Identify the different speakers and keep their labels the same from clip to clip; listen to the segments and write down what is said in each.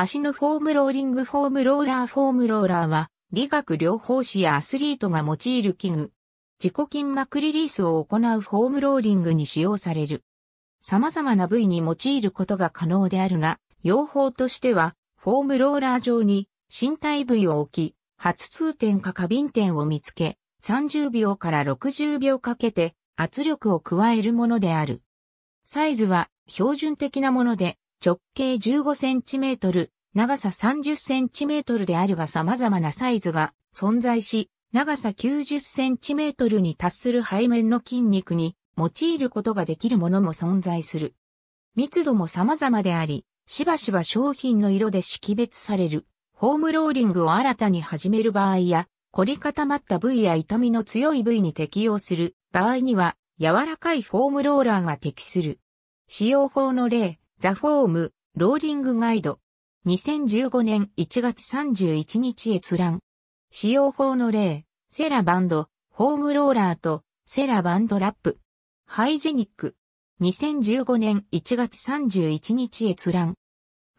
Speaker 1: 足のフォームローリングフォームローラーフォームローラーは、理学療法士やアスリートが用いる器具。自己筋膜リリースを行うフォームローリングに使用される。様々な部位に用いることが可能であるが、用法としては、フォームローラー上に身体部位を置き、発通点か過敏点を見つけ、30秒から60秒かけて圧力を加えるものである。サイズは標準的なもので直径15センチメートル、長さ30センチメートルであるが様々なサイズが存在し、長さ90センチメートルに達する背面の筋肉に用いることができるものも存在する。密度も様々であり、しばしば商品の色で識別される。ホームローリングを新たに始める場合や、凝り固まった部位や痛みの強い部位に適用する場合には、柔らかいフォームローラーが適する。使用法の例、ザフォーム、ローリングガイド、2015年1月31日閲覧。使用法の例、セラバンド、ホームローラーと、セラバンドラップ。ハイジェニック。2015年1月31日閲覧。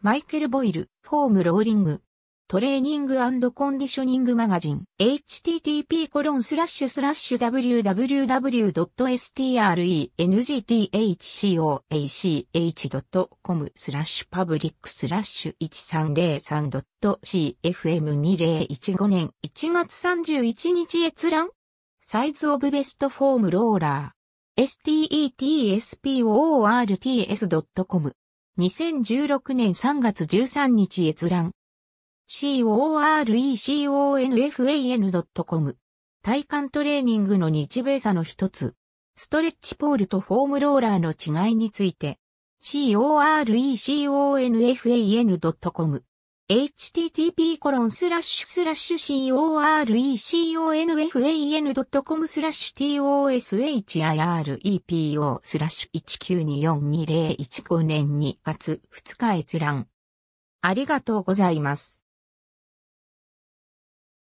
Speaker 1: マイケル・ボイル、ホームローリング。トレーニングコンディショニングマガジン http://www.strenghcoach.com スラッシュパブリックスラッシュ 1303.cfm2015 年1月31日閲覧サイズオブベストフォームローラー stetsports.com 2016年3月13日閲覧 coreconfan.com。体幹トレーニングの日米差の一つ。ストレッチポールとフォームローラーの違いについて。coreconfan.com。http コロンスラッシュスラッシュ coreconfan.com スラッシュ toshirep o スラッシュ19242015年2月2日閲覧。ありがとうございます。